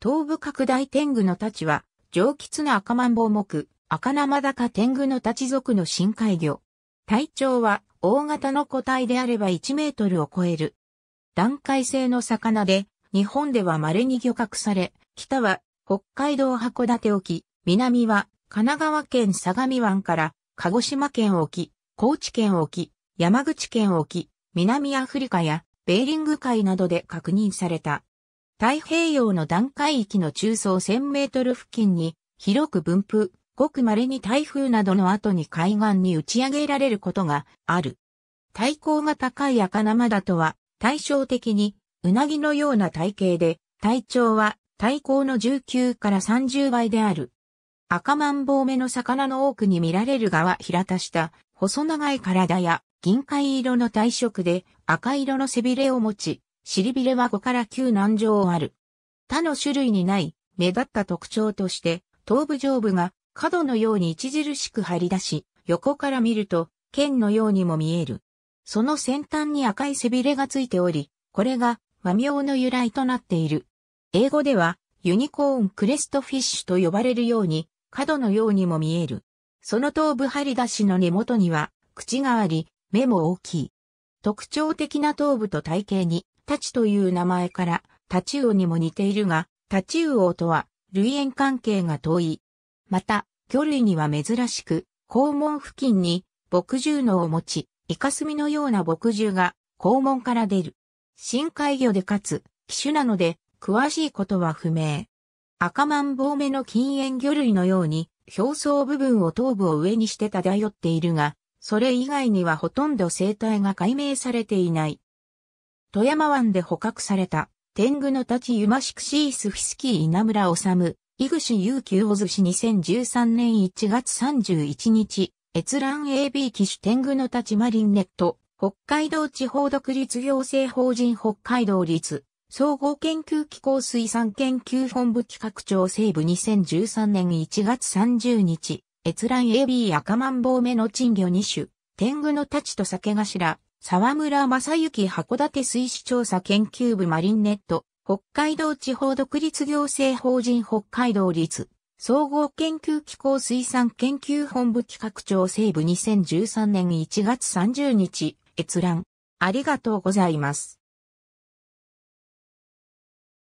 東部拡大天狗の太刀は、上吉の赤マン目、赤生高天狗の太刀族の深海魚。体長は、大型の個体であれば1メートルを超える。段階性の魚で、日本では稀に漁獲され、北は北海道函館沖、南は神奈川県相模湾から鹿児島県沖、高知県沖、山口県沖、南アフリカやベーリング海などで確認された。太平洋の段階域の中層1000メートル付近に広く分布、ごく稀に台風などの後に海岸に打ち上げられることがある。体高が高い赤生だとは対照的にうなぎのような体型で体長は体高の19から30倍である。赤マンボウ目の魚の多くに見られるがは平たした細長い体や銀灰色の体色で赤色の背びれを持ち、尻びれは5から9軟をある。他の種類にない目立った特徴として、頭部上部が角のように著しく張り出し、横から見ると剣のようにも見える。その先端に赤い背びれがついており、これが和名の由来となっている。英語ではユニコーンクレストフィッシュと呼ばれるように、角のようにも見える。その頭部張り出しの根元には口があり、目も大きい。特徴的な頭部と体型にタチという名前から、タチウオにも似ているが、タチウオとは、類縁関係が遠い。また、魚類には珍しく、肛門付近に、墨汁のを持ち、イカスミのような墨汁が、肛門から出る。深海魚でかつ、機種なので、詳しいことは不明。赤マンボウ目の禁煙魚類のように、表層部分を頭部を上にして漂っているが、それ以外にはほとんど生態が解明されていない。富山湾で捕獲された、天狗の立ちユマシクシースフィスキー稲村治、井口悠久お寿司2013年1月31日、閲覧 AB 機種天狗の立ちマリンネット、北海道地方独立行政法人北海道立、総合研究機構水産研究本部企画庁西部2013年1月30日、閲覧 AB 赤万ン目の珍魚2種、天狗の立ちと酒頭、沢村正幸函館水資調査研究部マリンネット、北海道地方独立行政法人北海道立、総合研究機構水産研究本部企画庁西部2013年1月30日、閲覧。ありがとうございます。